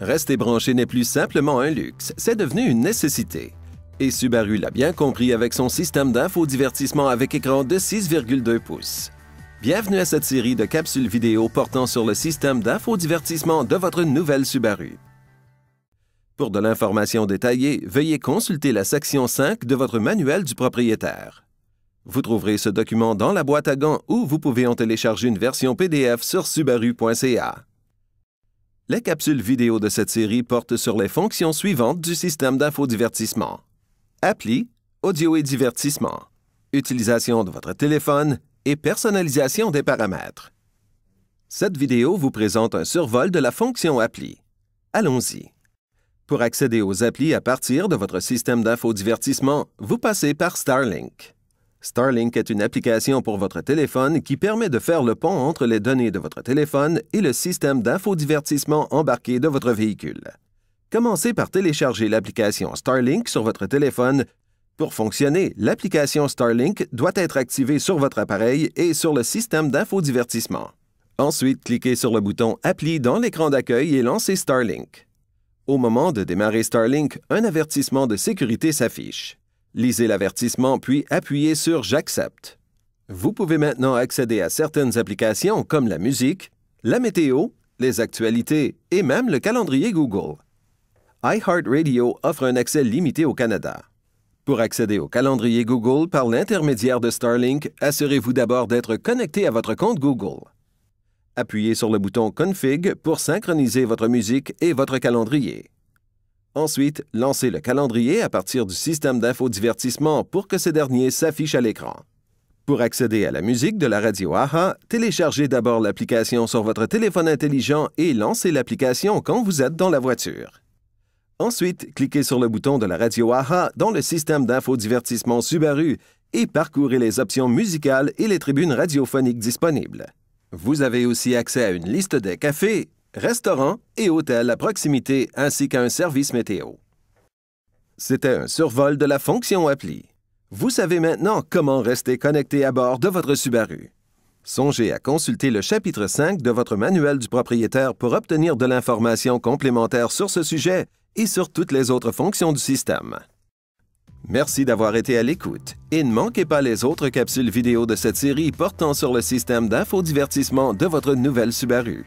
Rester branché n'est plus simplement un luxe, c'est devenu une nécessité. Et Subaru l'a bien compris avec son système d'infodivertissement avec écran de 6,2 pouces. Bienvenue à cette série de capsules vidéo portant sur le système d'infodivertissement de votre nouvelle Subaru. Pour de l'information détaillée, veuillez consulter la section 5 de votre manuel du propriétaire. Vous trouverez ce document dans la boîte à gants ou vous pouvez en télécharger une version PDF sur subaru.ca. Les capsules vidéo de cette série portent sur les fonctions suivantes du système d'infodivertissement. Appli, audio et divertissement, utilisation de votre téléphone et personnalisation des paramètres. Cette vidéo vous présente un survol de la fonction appli. Allons-y. Pour accéder aux applis à partir de votre système d'infodivertissement, vous passez par Starlink. Starlink est une application pour votre téléphone qui permet de faire le pont entre les données de votre téléphone et le système d'infodivertissement embarqué de votre véhicule. Commencez par télécharger l'application Starlink sur votre téléphone. Pour fonctionner, l'application Starlink doit être activée sur votre appareil et sur le système d'infodivertissement. Ensuite, cliquez sur le bouton Appli dans l'écran d'accueil et lancez Starlink. Au moment de démarrer Starlink, un avertissement de sécurité s'affiche. Lisez l'avertissement puis appuyez sur J'accepte. Vous pouvez maintenant accéder à certaines applications comme la musique, la météo, les actualités et même le calendrier Google. iHeartRadio offre un accès limité au Canada. Pour accéder au calendrier Google par l'intermédiaire de Starlink, assurez-vous d'abord d'être connecté à votre compte Google. Appuyez sur le bouton Config pour synchroniser votre musique et votre calendrier. Ensuite, lancez le calendrier à partir du système d'infodivertissement pour que ce dernier s'affiche à l'écran. Pour accéder à la musique de la radio AHA, téléchargez d'abord l'application sur votre téléphone intelligent et lancez l'application quand vous êtes dans la voiture. Ensuite, cliquez sur le bouton de la radio AHA dans le système d'infodivertissement Subaru et parcourez les options musicales et les tribunes radiophoniques disponibles. Vous avez aussi accès à une liste des cafés restaurants et hôtels à proximité ainsi qu'un service météo. C'était un survol de la fonction appli. Vous savez maintenant comment rester connecté à bord de votre Subaru. Songez à consulter le chapitre 5 de votre manuel du propriétaire pour obtenir de l'information complémentaire sur ce sujet et sur toutes les autres fonctions du système. Merci d'avoir été à l'écoute et ne manquez pas les autres capsules vidéo de cette série portant sur le système d'infodivertissement de votre nouvelle Subaru.